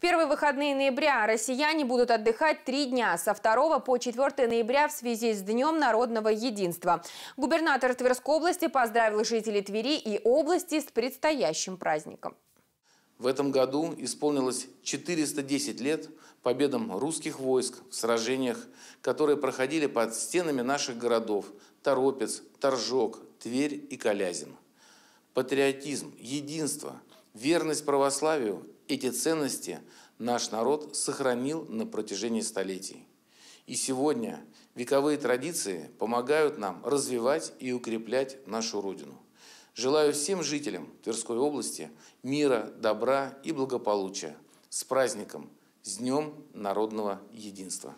первые выходные ноября россияне будут отдыхать три дня со 2 по 4 ноября в связи с Днем народного единства. Губернатор Тверской области поздравил жителей Твери и области с предстоящим праздником. В этом году исполнилось 410 лет победам русских войск в сражениях, которые проходили под стенами наших городов Торопец, Торжок, Тверь и Калязин. Патриотизм, единство – верность православию, эти ценности наш народ сохранил на протяжении столетий. И сегодня вековые традиции помогают нам развивать и укреплять нашу Родину. Желаю всем жителям Тверской области мира, добра и благополучия. С праздником! С Днем народного единства!